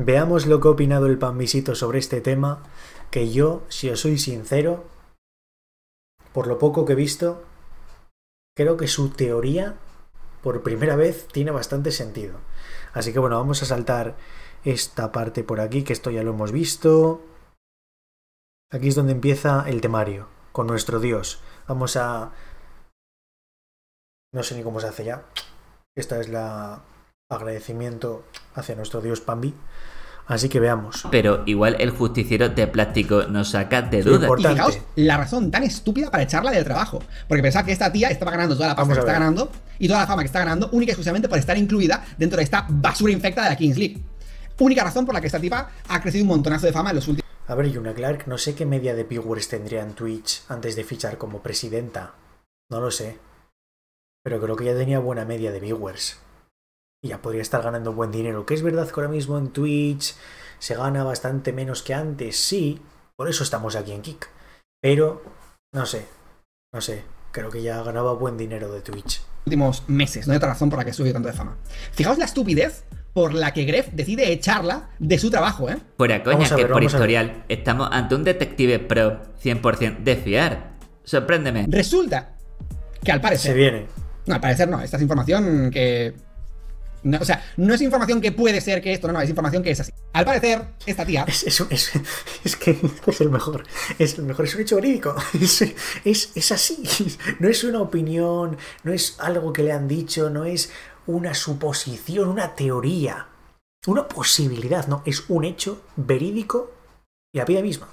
Veamos lo que ha opinado el panvisito sobre este tema, que yo, si os soy sincero, por lo poco que he visto, creo que su teoría, por primera vez, tiene bastante sentido. Así que bueno, vamos a saltar esta parte por aquí, que esto ya lo hemos visto. Aquí es donde empieza el temario, con nuestro Dios. Vamos a... No sé ni cómo se hace ya. Esta es la agradecimiento hacia nuestro dios Pambi. Así que veamos. Pero igual el justiciero de plástico nos saca de duda. fijaos, la razón tan estúpida para echarla del trabajo. Porque pensad que esta tía estaba ganando toda la pasta que está ganando y toda la fama que está ganando única y exclusivamente por estar incluida dentro de esta basura infecta de la Kings League. Única razón por la que esta tipa ha crecido un montonazo de fama en los últimos... A ver, Yuna Clark, no sé qué media de viewers tendría en Twitch antes de fichar como presidenta. No lo sé. Pero creo que ya tenía buena media de viewers ya podría estar ganando buen dinero. Que es verdad que ahora mismo en Twitch se gana bastante menos que antes, sí, por eso estamos aquí en Kick Pero, no sé, no sé, creo que ya ganaba buen dinero de Twitch. Últimos meses, no hay otra razón para que subió tanto de fama. Fijaos la estupidez por la que Gref decide echarla de su trabajo, ¿eh? Fuera coña, que por historial estamos ante un detective pro 100% de fiar. Sorpréndeme. Resulta que al parecer... Se viene. No, al parecer no, esta es información que no, o sea, no es información que puede ser que esto, no, no, es información que es así. Al parecer, esta tía. Es, que es el mejor. Es el mejor, es un hecho verídico. Es, así. No es una opinión, no es algo que le han dicho, no es una suposición, una teoría, una posibilidad, no. Es un hecho verídico y la vida misma.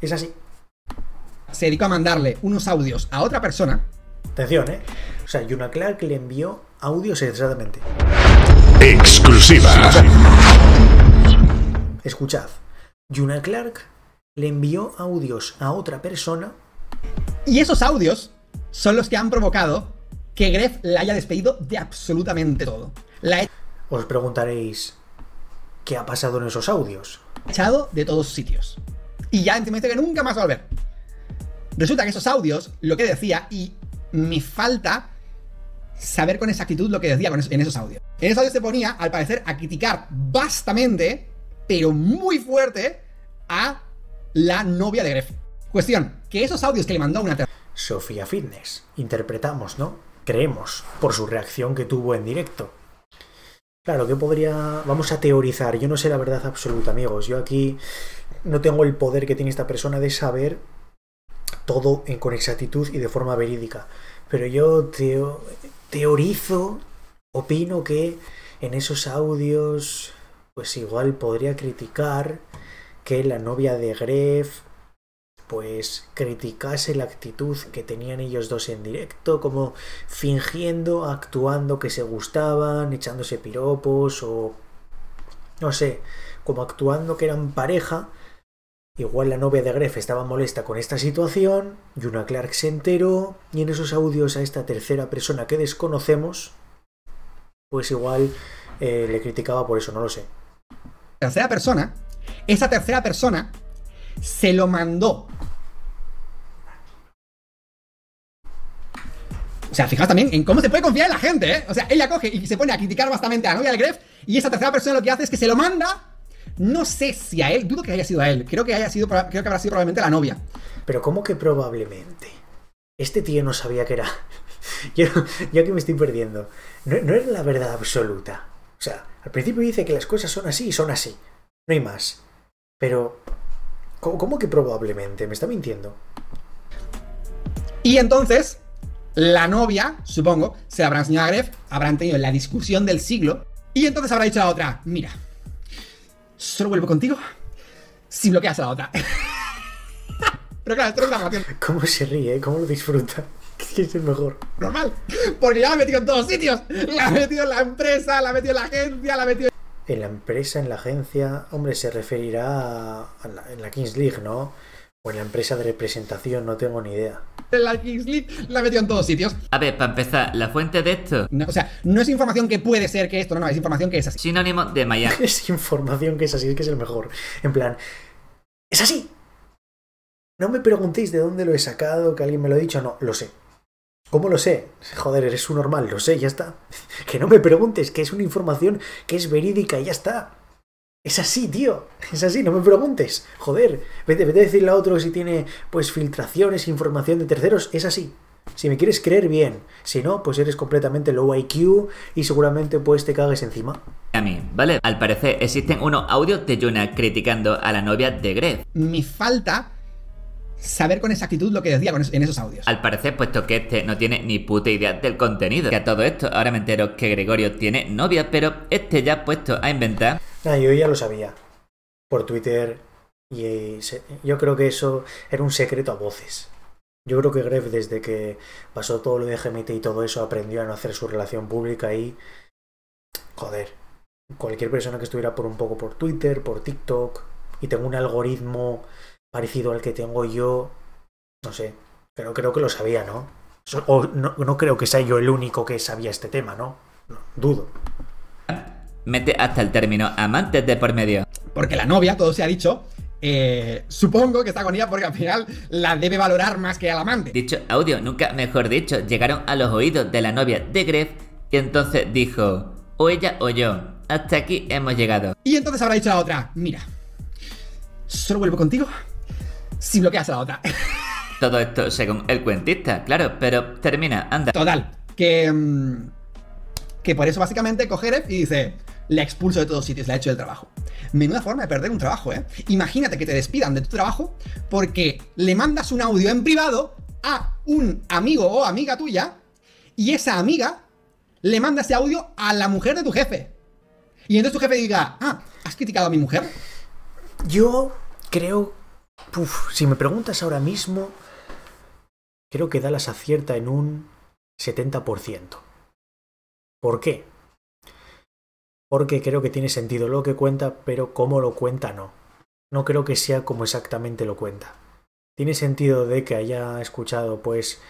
Es así. Se dedicó a mandarle unos audios a otra persona. Atención, ¿eh? O sea, Juna Clark le envió audios exactamente. Exclusiva. Escuchad. Juna Clark le envió audios a otra persona. Y esos audios son los que han provocado que Gref la haya despedido de absolutamente todo. La Os preguntaréis, ¿qué ha pasado en esos audios? Echado de todos sitios. Y ya encima dice que nunca más va a volver. Resulta que esos audios, lo que decía, y me falta saber con exactitud lo que decía en esos audios. En ese audio se ponía, al parecer, a criticar vastamente, pero muy fuerte, a la novia de Gref. Cuestión, que esos audios que le mandó una... Sofía Fitness, interpretamos, ¿no? Creemos, por su reacción que tuvo en directo. Claro, qué podría... Vamos a teorizar, yo no sé la verdad absoluta, amigos. Yo aquí no tengo el poder que tiene esta persona de saber todo con exactitud y de forma verídica. Pero yo teorizo Opino que en esos audios, pues igual podría criticar que la novia de Greff, pues criticase la actitud que tenían ellos dos en directo, como fingiendo, actuando que se gustaban, echándose piropos o no sé, como actuando que eran pareja. Igual la novia de Greff estaba molesta con esta situación, una Clark se enteró, y en esos audios a esta tercera persona que desconocemos, pues igual eh, le criticaba por eso, no lo sé. Tercera persona, esa tercera persona se lo mandó. O sea, fijaos también en cómo se puede confiar en la gente, ¿eh? O sea, ella coge y se pone a criticar bastante a la novia del Gref y esa tercera persona lo que hace es que se lo manda. No sé si a él, dudo que haya sido a él, creo que, haya sido, creo que habrá sido probablemente la novia. Pero ¿cómo que probablemente? Este tío no sabía que era yo, aquí me estoy perdiendo. No, no es la verdad absoluta. O sea, al principio dice que las cosas son así y son así. No hay más. Pero, ¿cómo, que probablemente? Me está mintiendo. Y entonces, la novia, supongo, se habrá enseñado a Gref, habrán tenido la discusión del siglo, y entonces habrá dicho a la otra, mira, solo vuelvo contigo si bloqueas a la otra. Pero claro, esto es ¿Cómo se ríe? ¿Cómo lo disfruta? que es el mejor. Normal. Porque ya la ha metido en todos sitios. La ha metido en la empresa, la ha metido en la agencia, la ha metido en la empresa, en la agencia, hombre, se referirá a en la Kings League, ¿no? O en la empresa de representación, no tengo ni idea. En la Kings League la metido en todos sitios. A ver, para empezar, la fuente de esto. o sea, no es información que puede ser que esto, no, no, es información que es así. Sinónimo de Miami. es información que es así, es que es el mejor. En plan, es así. No me preguntéis de dónde lo he sacado, que alguien me lo ha dicho, no, lo sé. ¿Cómo lo sé? Joder, eres un normal, lo sé, ya está. Que no me preguntes, que es una información que es verídica y ya está. Es así, tío. Es así, no me preguntes. Joder, vete, a decirle a otro si tiene pues filtraciones, información de terceros, es así. Si me quieres creer, bien. Si no, pues eres completamente low IQ y seguramente pues te cagues encima. A mí, ¿vale? Al parecer existen unos audios de Yuna criticando a la novia de Greg. Mi falta saber con exactitud lo que decía en esos audios. Al parecer, puesto que este no tiene ni puta idea del contenido. Que a todo esto, ahora me entero que Gregorio tiene novia, pero este ya ha puesto a inventar. Ah, yo ya lo sabía. Por Twitter. Y eh, yo creo que eso era un secreto a voces. Yo creo que Gref, desde que pasó todo lo de GMT y todo eso, aprendió a no hacer su relación pública y. Joder. Cualquier persona que estuviera por un poco por Twitter, por TikTok, y tengo un algoritmo parecido al que tengo yo, no sé, pero creo que lo sabía, ¿no? O no, creo que sea yo el único que sabía este tema, ¿no? dudo. Mete hasta el término amantes de por medio. Porque la novia, todo se ha dicho, eh, supongo que está con ella porque al final la debe valorar más que al amante. Dicho audio, nunca mejor dicho, llegaron a los oídos de la novia de Gref y entonces dijo, o ella o yo, hasta aquí hemos llegado. Y entonces habrá dicho la otra, mira, solo vuelvo contigo si bloqueas a la otra. Todo esto según el cuentista, claro, pero termina, anda. Total, que, mm, que por eso básicamente coge y dice, la expulso de todos sitios, la hecho del trabajo. Menuda forma de perder un trabajo, ¿eh? Imagínate que te despidan de tu trabajo porque le mandas un audio en privado a un amigo o amiga tuya y esa amiga le manda ese audio a la mujer de tu jefe. Y entonces tu jefe diga, ah, ¿has criticado a mi mujer? Yo creo si me preguntas ahora mismo, creo que las acierta en un 70%. ¿Por qué? Porque creo que tiene sentido lo que cuenta, pero cómo lo cuenta no. No creo que sea como exactamente lo cuenta. Tiene sentido de que haya escuchado, pues,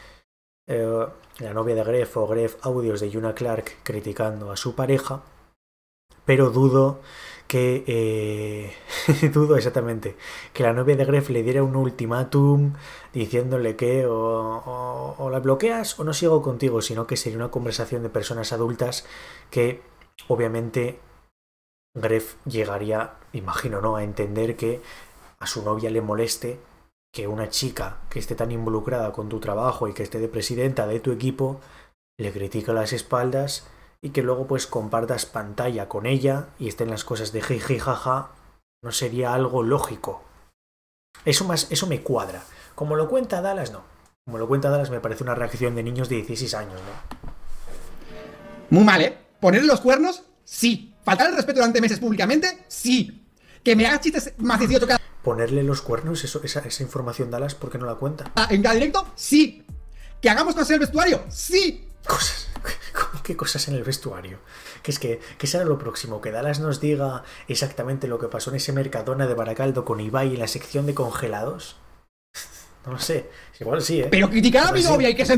eh, la novia de Greff o Greff audios de Yuna Clark criticando a su pareja, pero dudo que eh, dudo exactamente que la novia de Greff le diera un ultimátum diciéndole que o, la bloqueas o no sigo contigo, sino que sería una conversación de personas adultas que obviamente Greff llegaría, imagino, ¿no? a entender que a su novia le moleste que una chica que esté tan involucrada con tu trabajo y que esté de presidenta de tu equipo le critique las espaldas y que luego pues compartas pantalla con ella y estén las cosas de jiji jaja, no sería algo lógico. Eso, más, eso me cuadra. Como lo cuenta Dallas, no. Como lo cuenta Dallas me parece una reacción de niños de 16 años, ¿no? Muy mal, ¿eh? ponerle los cuernos? Sí. ¿Faltar el respeto durante meses públicamente? Sí. ¿Que me hagas chistes más 18 ¿Ponerle los cuernos? Eso, esa, esa información Dallas, ¿por qué no la cuenta? Ah, ¿En cada directo? Sí. ¿Que hagamos en el vestuario? Sí. Cosas. ¿Cómo que cosas en el vestuario? Que es que, ¿qué será lo próximo, que Dallas nos diga exactamente lo que pasó en ese Mercadona de Baracaldo con Ibai en la sección de congelados. No lo sé, igual sí, ¿eh? Pero criticar a mi novia y que se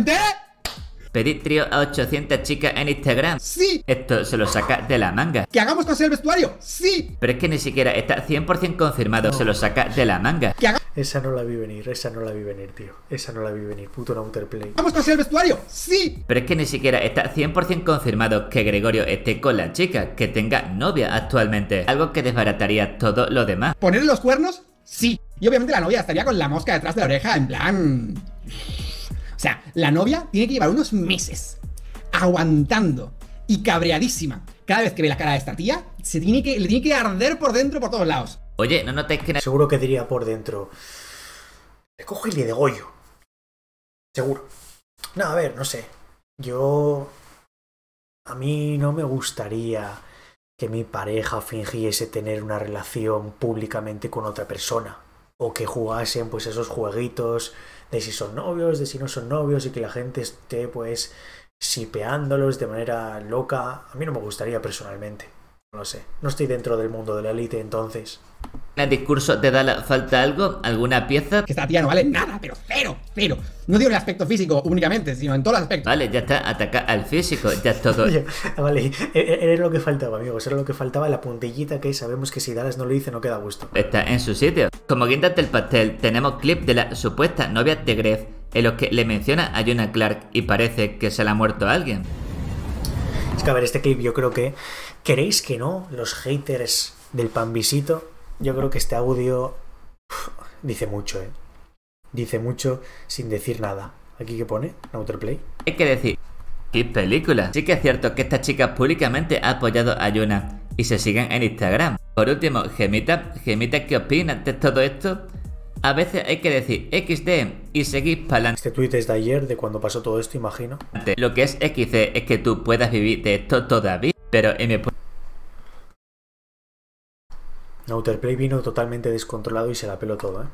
trío a 800 chicas en Instagram. Sí. Esto se lo saca de la manga. Que hagamos con el vestuario. Sí. Pero es que ni siquiera está 100% confirmado. Se lo saca de la manga. Que haga... Esa no la vi venir, esa no la vi venir, tío. Esa no la vi venir, puto Nauterplay. ¡Vamos con el vestuario! ¡Sí! Pero es que ni siquiera está 100% confirmado que Gregorio esté con la chica, que tenga novia actualmente. Algo que desbarataría todo lo demás. ¿Poner los cuernos? Sí. Y obviamente la novia estaría con la mosca detrás de la oreja, en plan... O sea, la novia tiene que llevar unos meses aguantando y cabreadísima. Cada vez que ve la cara de esta tía, se le tiene que arder por dentro, por todos lados. Oye, no notéis que... Seguro que diría por dentro... Le cojo el Seguro. No, a ver, no sé. Yo... A mí no me gustaría que mi pareja fingiese tener una relación públicamente con otra persona o que jugasen pues esos jueguitos de si son novios, de si no son novios y que la gente esté pues sipeándolos de manera loca. A mí no me gustaría personalmente, no sé. No estoy dentro del mundo de la élite entonces el discurso te da falta algo, alguna pieza. Que está tía no vale nada, pero cero, cero. No digo en el aspecto físico únicamente, sino en todos los aspectos. Vale, ya está, ataca al físico, ya es todo. Ah, vale, e, e, era lo que faltaba, amigos, era lo que faltaba, la puntillita que sabemos que si Dallas no lo dice no queda gusto. Está en su sitio. Como guinda del pastel, tenemos clip de la supuesta novia de Gref, en los que le menciona a Jonah Clark y parece que se le ha muerto a alguien. Es que a ver, este clip yo creo que... ¿Queréis que no? Los haters del pan yo creo que este audio dice mucho, ¿eh? Dice mucho sin decir nada. Aquí que pone, Play. Hay que decir, qué película. Sí que es cierto que esta chica públicamente ha apoyado a Yuna y se siguen en Instagram. Por último, Gemita, Gemita, ¿qué opinas de todo esto? A veces hay que decir XD y seguir para Este tweet es de ayer, de cuando pasó todo esto, imagino. Lo que es XD es que tú puedas vivir de esto todavía, pero en mi Play vino totalmente descontrolado y se la peló todo, ¿eh?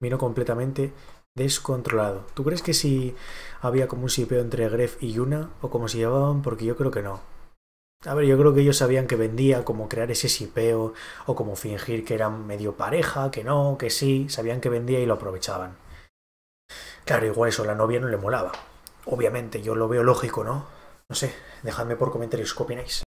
Vino completamente descontrolado. ¿Tú crees que si había como un sipeo entre Gref y Yuna o como se llamaban? Porque yo creo que no. A ver, yo creo que ellos sabían que vendía como crear ese sipeo o como fingir que eran medio pareja, que no, que sí, sabían que vendía y lo aprovechaban. Claro, igual eso la novia no le molaba. Obviamente, yo lo veo lógico, ¿no? No sé, dejadme por comentarios qué opináis.